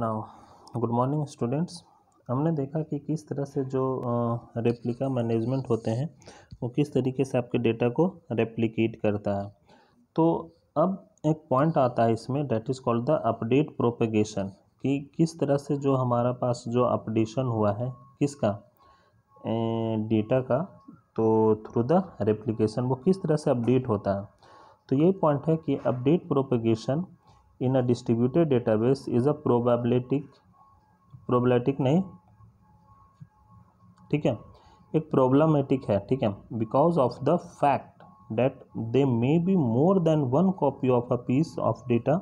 now good morning students हमने देखा कि किस तरह से जो रेप्लिका मैनेजमेंट होते हैं वो किस तरीके से आपके डेटा को रेप्लिकेट करता है तो अब एक पॉइंट आता है इसमें that is called the update propagation कि किस तरह से जो हमारा पास जो अपडेशन हुआ है किसका डेटा का तो थ्रू द रेप्लिकेशन वो किस तरह से अपडेट होता है तो ये पॉइंट है कि update propagation in a distributed database is a probabilistic problematic नहीं ठीक है एक प्रॉब्लमेटिक है ठीक है because of the fact that they may be more than one copy of a piece of data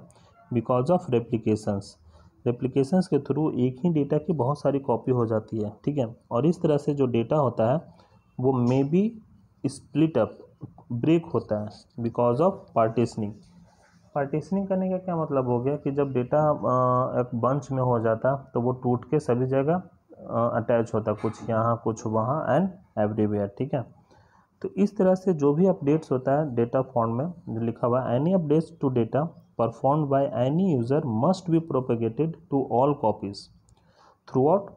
because of replications replications के through एक ही data की बहुत सारी कॉपी हो जाती है ठीक है और इस तरह से जो डेटा होता है वो may be split up break होता है बिकॉज ऑफ पार्टिसनिंग पार्टीशनिंग करने का क्या मतलब हो गया कि जब डेटा एक बंच में हो जाता तो वो टूट के सभी जगह अटैच होता कुछ यहाँ कुछ वहाँ एंड एवरीवेयर ठीक है तो इस तरह से जो भी अपडेट्स होता है डेटा फॉर्म में जो लिखा हुआ है any updates to data perform by any user must be propagated to all copies throughout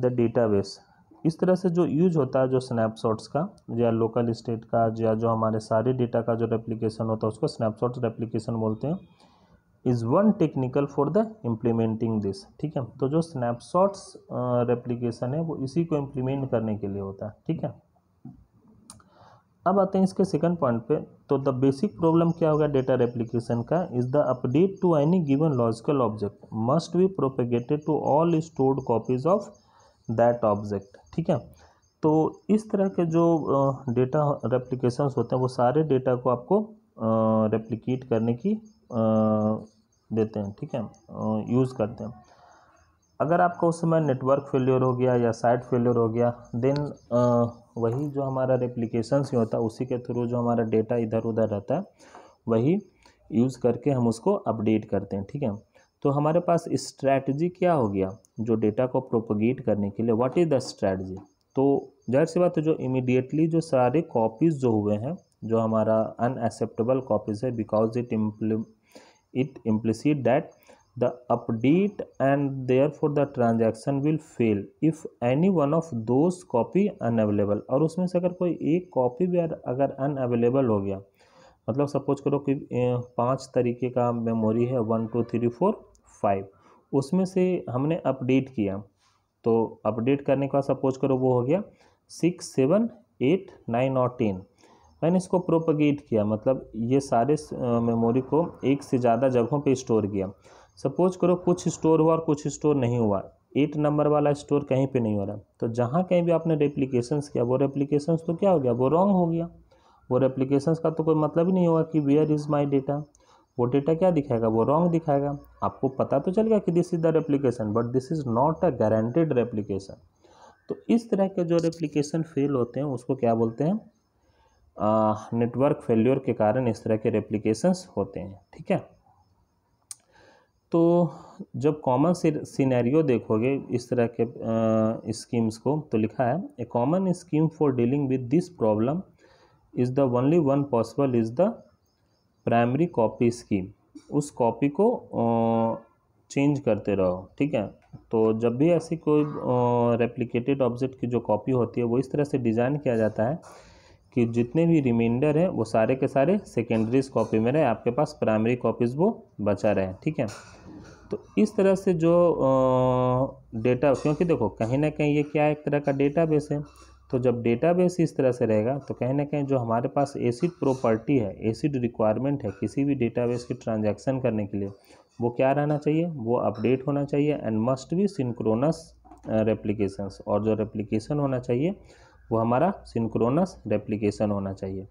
the database इस तरह से जो यूज होता है जो स्नैपशॉट्स का या लोकल स्टेट का या जो हमारे सारे डेटा का जो रेप्लीकेशन होता है उसको स्नैपशॉट रेप्लीकेशन बोलते हैं is one technical for the implementing this ठीक है तो जो स्नैपशॉट्स रेप्लीकेशन है वो इसी को इम्प्लीमेंट करने के लिए होता है ठीक है अब आते हैं इसके सेकंड पॉइंट पे तो द बेसिक प्रॉब्लम क्या होगा डेटा रेप्लीकेशन का is the update to any given logical object must be propagated to all stored copies of that object ठीक है तो इस तरह के जो डेटा रेप्लिकेशंस होते हैं वो सारे डेटा को आपको रेप्लिकेट करने की देते हैं ठीक है यूज़ करते हैं अगर आपका उस समय नेटवर्क फेल्योर हो गया या साइट फेल्योर हो गया देन वही जो हमारा रेप्लिकेशंस ही होता है उसी के थ्रू जो हमारा डेटा इधर उधर रहता है वही यूज़ करके हम उसको अपडेट करते हैं ठीक है तो हमारे पास स्ट्रैटी क्या हो गया जो डेटा को प्रोपोगेट करने के लिए व्हाट इज़ द स्ट्रैटी तो जाहिर सी बात है जो इमिडिएटली जो सारे कॉपीज़ जो हुए हैं जो हमारा अनएक्सेप्टेबल कॉपीज़ है because it it implicit that the update and therefore the transaction will fail if any one of those copy unavailable और उसमें से अगर कोई एक कॉपी भी अगर अनअवेलेबल हो गया मतलब सपोज करो कि पाँच तरीके का मेमोरी है one two three four five उसमें से हमने अपडेट किया तो अपडेट करने के बाद सपोज करो वो हो गया सिक्स सेवन एट नाइन और टेन मैंने इसको प्रोपगेट किया मतलब ये सारे मेमोरी को एक से ज़्यादा जगहों पे स्टोर किया सपोज करो कुछ स्टोर हुआ और कुछ स्टोर नहीं हुआ एट नंबर वाला स्टोर कहीं पे नहीं हो रहा तो जहाँ कहीं भी आपने रेप्लीकेशंस किया वो रेप्लीकेशंस तो क्या हो गया वो रॉन्ग हो गया वो रेप्लीकेशंस का तो कोई मतलब ही नहीं होगा कि वेयर इज़ माई डेटा वो डेटा क्या दिखाएगा वो रॉन्ग दिखाएगा आपको पता तो चल गया कि this is the replication but this is not a guaranteed replication तो इस तरह के जो रेप्लीकेशन फेल होते हैं उसको क्या बोलते हैं नेटवर्क फेल्योर के कारण इस तरह के रेप्लीकेशंस होते हैं ठीक है तो जब कॉमन सिनेरियो देखोगे इस तरह के स्कीम्स को तो लिखा है a common scheme for dealing with this problem is the only one possible is the primary copy scheme उस कॉपी को चेंज करते रहो ठीक है तो जब भी ऐसी कोई रेप्लिकेटेड ऑब्जेक्ट की जो कॉपी होती है वो इस तरह से डिज़ाइन किया जाता है कि जितने भी रिमाइंडर हैं वो सारे के सारे सेकेंडरीज कॉपी में रहे आपके पास प्राइमरी कॉपीज़ वो बचा रहे ठीक है तो इस तरह से जो डेटा क्योंकि देखो कहीं ना कहीं ये क्या एक तरह का डेटा बेस है तो जब डेटाबेस इस तरह से रहेगा तो कहीं ना कहीं जो हमारे पास एसिड प्रॉपर्टी है एसिड रिक्वायरमेंट है किसी भी डेटाबेस की ट्रांजैक्शन करने के लिए वो क्या रहना चाहिए वो अपडेट होना चाहिए and must be synchronous replications और जो रेप्लीकेशन होना चाहिए वो हमारा सिंक्रोनस रेप्लीकेशन होना चाहिए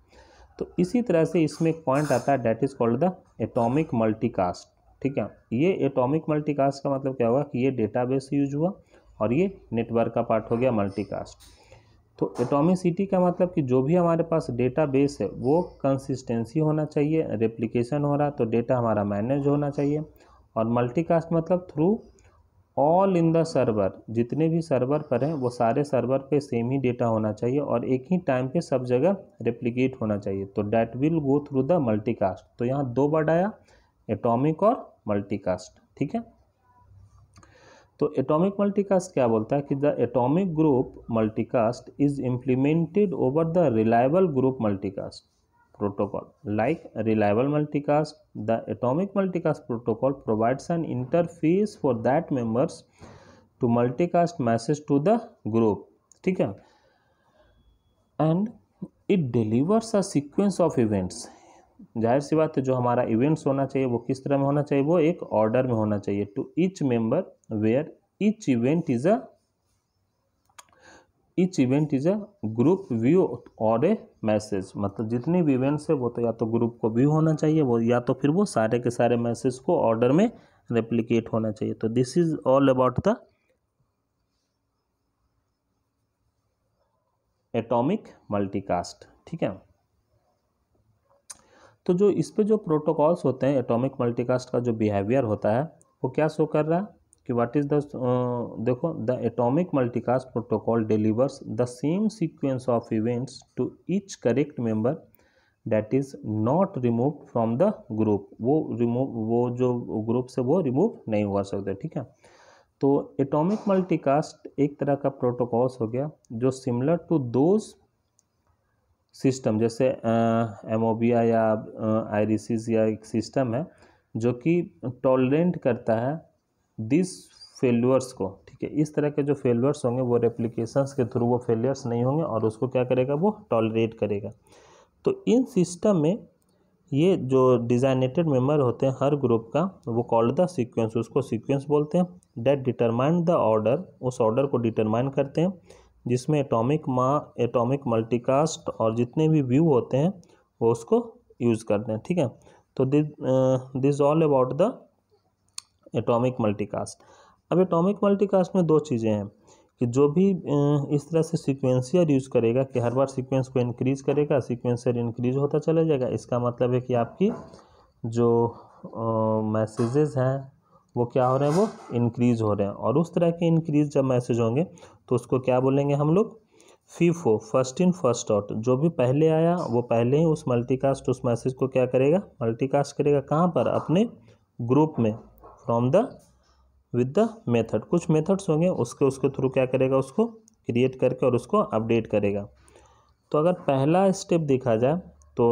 तो इसी तरह से इसमें एक पॉइंट आता है that is called the atomic multicast ठीक है ये एटॉमिक मल्टीकास्ट का मतलब क्या हुआ कि ये डेटाबेस यूज हुआ और ये नेटवर्क का पार्ट हो गया मल्टीकास्ट तो एटॉमिसिटी का मतलब कि जो भी हमारे पास डेटा बेस है वो कंसिस्टेंसी होना चाहिए रेप्लिकेशन हो रहा तो डेटा हमारा मैनेज होना चाहिए और मल्टीकास्ट मतलब through all in the server जितने भी सर्वर पर हैं वो सारे सर्वर पे सेम ही डेटा होना चाहिए और एक ही टाइम पे सब जगह रेप्लिकेट होना चाहिए तो that will go through the multicast तो यहाँ दो वर्ड आया एटॉमिक और मल्टीकास्ट ठीक है तो एटॉमिक मल्टीकास्ट क्या बोलता है कि the atomic group multicast is implemented over the reliable group multicast protocol like reliable multicast the atomic multicast protocol provides an interface for that members to multicast message to the group ठीक है and it delivers a sequence of events जाहिर सी बात है जो हमारा events होना चाहिए वो किस तरह में होना चाहिए वो एक ऑर्डर में होना चाहिए to each member where each event is a each event is a group view और ए मैसेज मतलब जितनी भी इवेंट्स है वो तो या तो ग्रुप को व्यू होना चाहिए वो या तो फिर वो सारे के सारे मैसेज को ऑर्डर में रेप्लीकेट होना चाहिए तो this is all about the atomic multicast ठीक है तो जो इस पर जो प्रोटोकॉल्स होते हैं एटॉमिक मल्टीकास्ट का जो बिहेवियर होता है वो क्या शो कर रहा है कि व्हाट इज़ द देखो the atomic multicast protocol delivers the same sequence of events to each correct member that is not remove from the group वो रिमूव वो जो ग्रुप से वो रिमूव नहीं हुआ सकते ठीक है तो एटॉमिक मल्टीकास्ट एक तरह का प्रोटोकॉल्स हो गया जो सिमिलर टू दोज सिस्टम जैसे एमोबिया या आयरिसिस या एक सिस्टम है जो कि टॉलरेंट करता है दिस फेल्यूअर्स को ठीक है इस तरह के जो फेल्यूअर्स होंगे वो रेप्लिकेशंस के थ्रू वो फेलियर्स नहीं होंगे और उसको क्या करेगा वो टॉलरेट करेगा तो इन सिस्टम में ये जो डिजाइनेटेड मेम्बर होते हैं हर ग्रुप का वो कॉल्ड द सीक्वेंस उसको सीक्वेंस बोलते हैं डेट डिटरमाइन द ऑर्डर उस ऑर्डर को डिटरमाइन करते हैं जिसमें एटॉमिक माँ एटॉमिक मल्टीकास्ट और जितने भी व्यू होते हैं वो उसको यूज़ करते हैं ठीक है तो this all about the atomic multicast अब एटॉमिक मल्टीकास्ट में दो चीज़ें हैं कि जो भी इस तरह से सिक्वेंसियर यूज़ करेगा कि हर बार सिक्वेंस को इंक्रीज़ करेगा सिक्वेंसियर इंक्रीज होता चला जाएगा इसका मतलब है कि आपकी जो मैसेजेस हैं वो क्या हो रहे हैं वो इंक्रीज़ हो रहे हैं और उस तरह के इंक्रीज़ जब मैसेज होंगे तो उसको क्या बोलेंगे हम लोग FIFO first in first out जो भी पहले आया वो पहले ही उस मल्टीकास्ट उस मैसेज को क्या करेगा मल्टीकास्ट करेगा कहाँ पर अपने ग्रुप में from the with the method कुछ मेथड्स होंगे उसके उसके थ्रू क्या करेगा उसको क्रिएट करके और उसको अपडेट करेगा तो अगर पहला स्टेप देखा जाए तो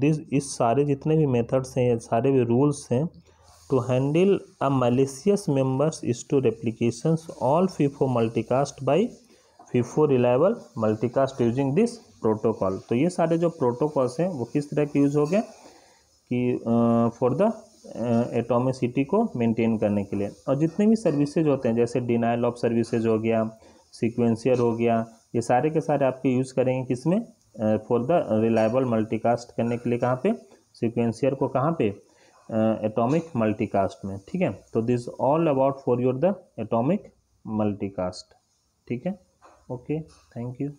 दिस इस सारे जितने भी मेथड्स हैं सारे भी रूल्स हैं to handle a malicious members store replications all FIFO multicast by FIFO reliable multicast using this protocol तो ये सारे जो protocols हैं वो किस तरह के यूज़ हो गए कि फॉर द एटोमिसिटी को मेंटेन करने के लिए और जितने भी सर्विसेज होते हैं जैसे डिनाइल ऑफ सर्विसेज हो गया सिक्वेंसियर हो गया ये सारे के सारे आपके यूज़ करेंगे किसमें फॉर द रिलायबल मल्टीकास्ट करने के लिए कहाँ पे सिक्वेंसियर को कहाँ पे एटॉमिक मल्टीकास्ट में ठीक है तो this all about for your the atomic multicast ठीक है ओके थैंक यू